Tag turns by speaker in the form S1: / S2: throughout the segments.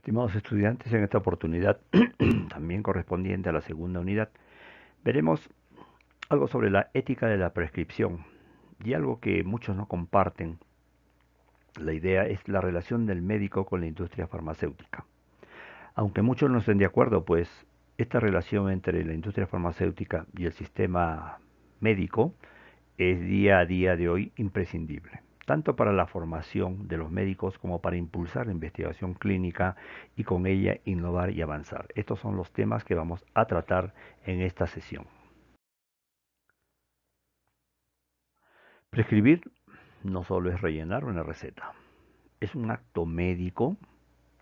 S1: Estimados estudiantes, en esta oportunidad, también correspondiente a la segunda unidad, veremos algo sobre la ética de la prescripción y algo que muchos no comparten. La idea es la relación del médico con la industria farmacéutica. Aunque muchos no estén de acuerdo, pues esta relación entre la industria farmacéutica y el sistema médico es día a día de hoy imprescindible tanto para la formación de los médicos como para impulsar la investigación clínica y con ella innovar y avanzar. Estos son los temas que vamos a tratar en esta sesión. Prescribir no solo es rellenar una receta, es un acto médico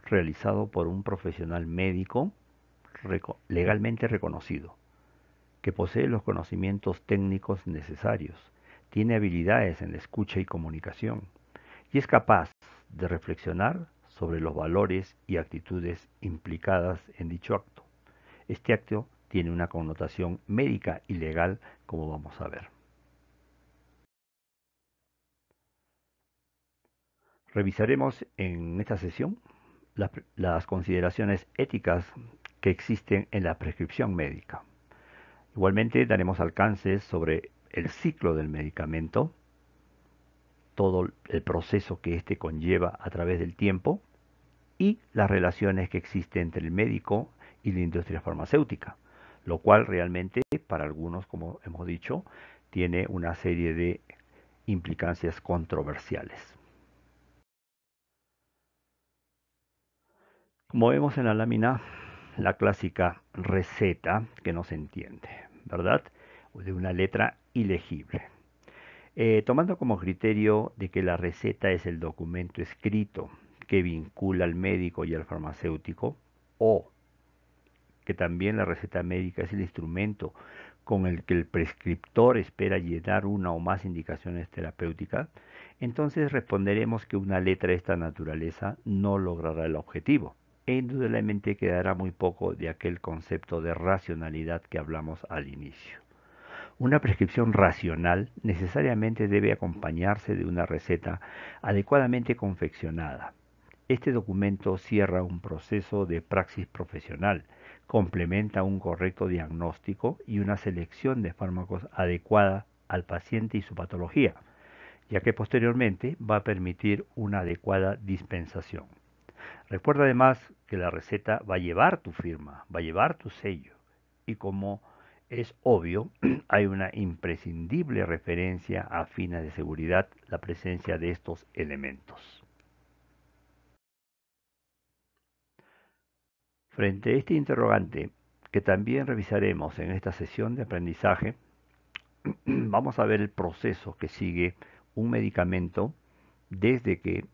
S1: realizado por un profesional médico legalmente reconocido, que posee los conocimientos técnicos necesarios tiene habilidades en la escucha y comunicación, y es capaz de reflexionar sobre los valores y actitudes implicadas en dicho acto. Este acto tiene una connotación médica y legal, como vamos a ver. Revisaremos en esta sesión las, consideraciones éticas que existen en la prescripción médica. Igualmente daremos alcances sobre el ciclo del medicamento, todo el proceso que éste conlleva a través del tiempo y las relaciones que existen entre el médico y la industria farmacéutica, lo cual realmente para algunos, como hemos dicho, tiene una serie de implicancias controversiales. Como vemos en la lámina, la clásica receta que no se entiende, ¿verdad? o pues, de una letra ilegible. Eh, tomando como criterio de que la receta es el documento escrito que vincula al médico y al farmacéutico, o que también la receta médica es el instrumento con el que el prescriptor espera llenar una o más indicaciones terapéuticas, entonces responderemos que una letra de esta naturaleza no logrará el objetivo e indudablemente quedará muy poco de aquel concepto de racionalidad que hablamos al inicio. Una prescripción racional necesariamente debe acompañarse de una receta adecuadamente confeccionada. Este documento cierra un proceso de praxis profesional, complementa un correcto diagnóstico y una selección de fármacos adecuada al paciente y su patología, ya que posteriormente va a permitir una adecuada dispensación. Recuerda además que la receta va a llevar tu firma, va a llevar tu sello y como es obvio, hay una imprescindible referencia a finas de seguridad la presencia de estos elementos. Frente a este interrogante, que también revisaremos en esta sesión de aprendizaje, vamos a ver el proceso que sigue un medicamento desde que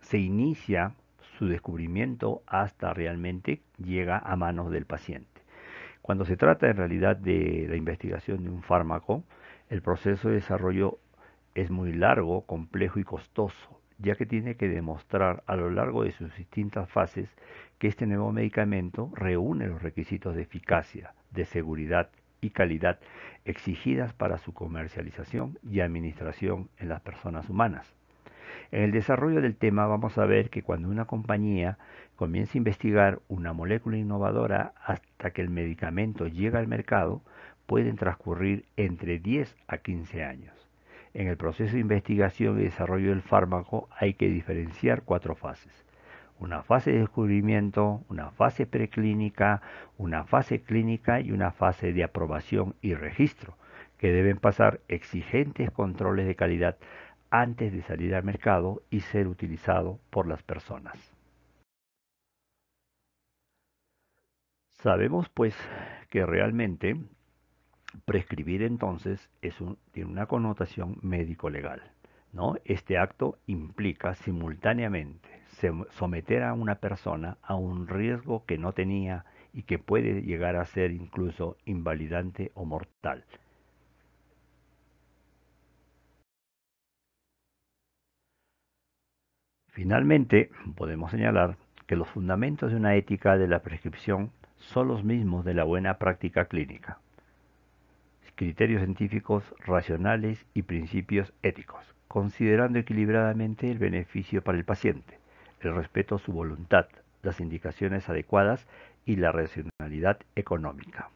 S1: se inicia su descubrimiento hasta realmente llega a manos del paciente. Cuando se trata en realidad de la investigación de un fármaco, el proceso de desarrollo es muy largo, complejo y costoso, ya que tiene que demostrar a lo largo de sus distintas fases que este nuevo medicamento reúne los requisitos de eficacia, de seguridad y calidad exigidas para su comercialización y administración en las personas humanas. En el desarrollo del tema vamos a ver que cuando una compañía comienza a investigar una molécula innovadora hasta que el medicamento llega al mercado, pueden transcurrir entre 10 a 15 años. En el proceso de investigación y desarrollo del fármaco hay que diferenciar cuatro fases. Una fase de descubrimiento, una fase preclínica, una fase clínica y una fase de aprobación y registro, que deben pasar exigentes controles de calidad antes de salir al mercado y ser utilizado por las personas. Sabemos pues que realmente prescribir entonces es tiene una connotación médico-legal. ¿no? Este acto implica simultáneamente someter a una persona a un riesgo que no tenía y que puede llegar a ser incluso invalidante o mortal. Finalmente, podemos señalar que los fundamentos de una ética de la prescripción son los mismos de la buena práctica clínica. Criterios científicos racionales y principios éticos, considerando equilibradamente el beneficio para el paciente, el respeto a su voluntad, las indicaciones adecuadas y la racionalidad económica.